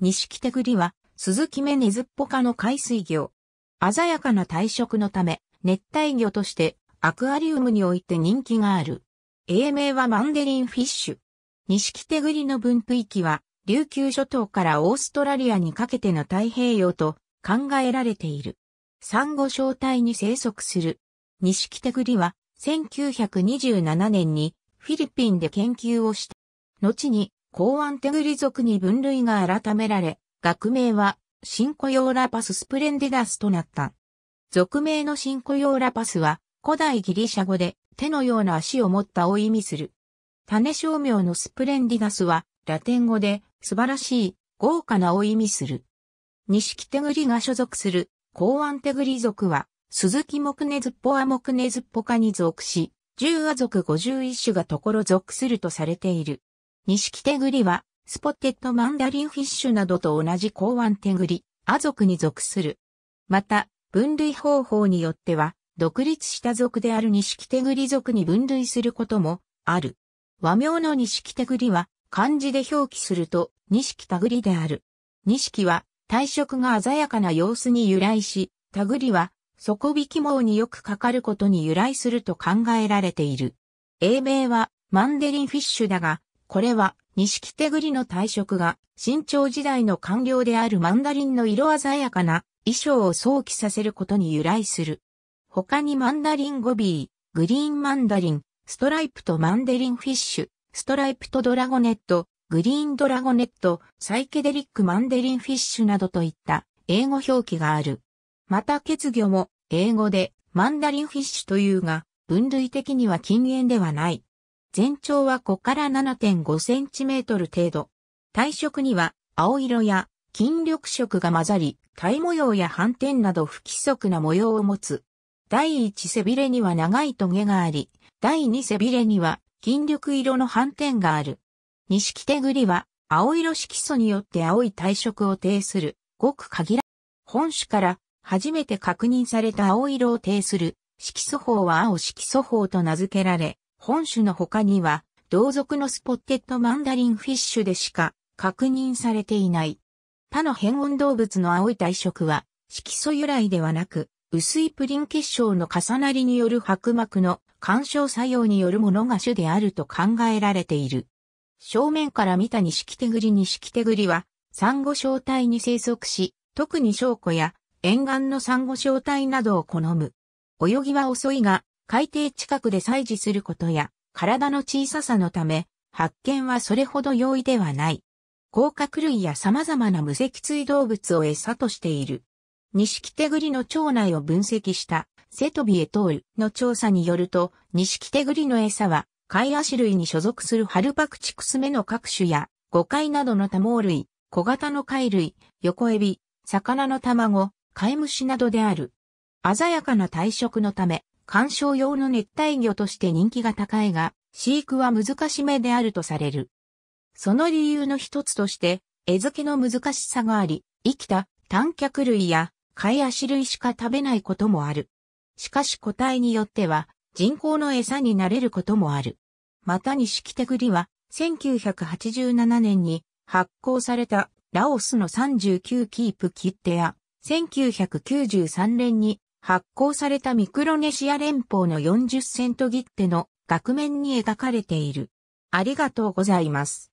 テ手栗は、鈴木メネズッポ科の海水魚。鮮やかな体色のため、熱帯魚としてアクアリウムにおいて人気がある。英名はマンデリンフィッシュ。テ手栗の分布域は、琉球諸島からオーストラリアにかけての太平洋と考えられている。産後小帯に生息する。テ手栗は、1927年にフィリピンで研究をした。後に公安テグリ族に分類が改められ、学名は、シンコヨーラパススプレンディダスとなった。俗名のシンコヨーラパスは、古代ギリシャ語で、手のような足を持ったを意味する。種商名のスプレンディダスは、ラテン語で、素晴らしい、豪華なを意味する。西木手りが所属する、公安手り族は、鈴木木根ズッポア木根ズッポカに属し、十亜族51種がところ属するとされている。錦手りは、スポッテッドマンダリンフィッシュなどと同じ港湾手りア族に属する。また、分類方法によっては、独立した族である錦手り族に分類することもある。和名の錦手りは、漢字で表記すると、錦繰りである。錦は、体色が鮮やかな様子に由来し、繰りは、底引き網によくかかることに由来すると考えられている。英名は、マンデリンフィッシュだが、これは、西木手栗の退職が、新朝時代の官僚であるマンダリンの色鮮やかな衣装を想起させることに由来する。他にマンダリンゴビー、グリーンマンダリン、ストライプとマンデリンフィッシュ、ストライプとドラゴネット、グリーンドラゴネット、サイケデリックマンデリンフィッシュなどといった英語表記がある。また欠魚も英語でマンダリンフィッシュというが、分類的には禁煙ではない。全長は5から7.5センチメートル程度。体色には青色や筋緑色が混ざり、体模様や斑点など不規則な模様を持つ。第一背びれには長いトゲがあり、第二背びれには筋緑色の斑点がある。錦手りは青色色素によって青い体色を呈する、ごく限ら、本種から初めて確認された青色を呈する色素法は青色素法と名付けられ、本種の他には、同族のスポッテッドマンダリンフィッシュでしか確認されていない。他の変温動物の青い体色は、色素由来ではなく、薄いプリン結晶の重なりによる白膜の干渉作用によるものが種であると考えられている。正面から見た二シ手テグリニ手キりは、サンゴ礁帯に生息し、特に礁湖や沿岸のサンゴ礁帯などを好む。泳ぎは遅いが、海底近くで採取することや、体の小ささのため、発見はそれほど容易ではない。甲殻類や様々な無脊椎動物を餌としている。テ手栗の腸内を分析したセトビエトールの調査によると、テ手栗の餌は、貝足類に所属するハルパクチクスメの各種や、ゴカイなどの多毛類、小型の貝類、横エビ、魚の卵、貝虫などである。鮮やかな体色のため、観賞用の熱帯魚として人気が高いが、飼育は難しめであるとされる。その理由の一つとして、餌付けの難しさがあり、生きた短脚類や貝足類しか食べないこともある。しかし個体によっては人工の餌になれることもある。またテ手リは1987年に発行されたラオスの39キープ切手や1993年に発行されたミクロネシア連邦の40セント切手の額面に描かれている。ありがとうございます。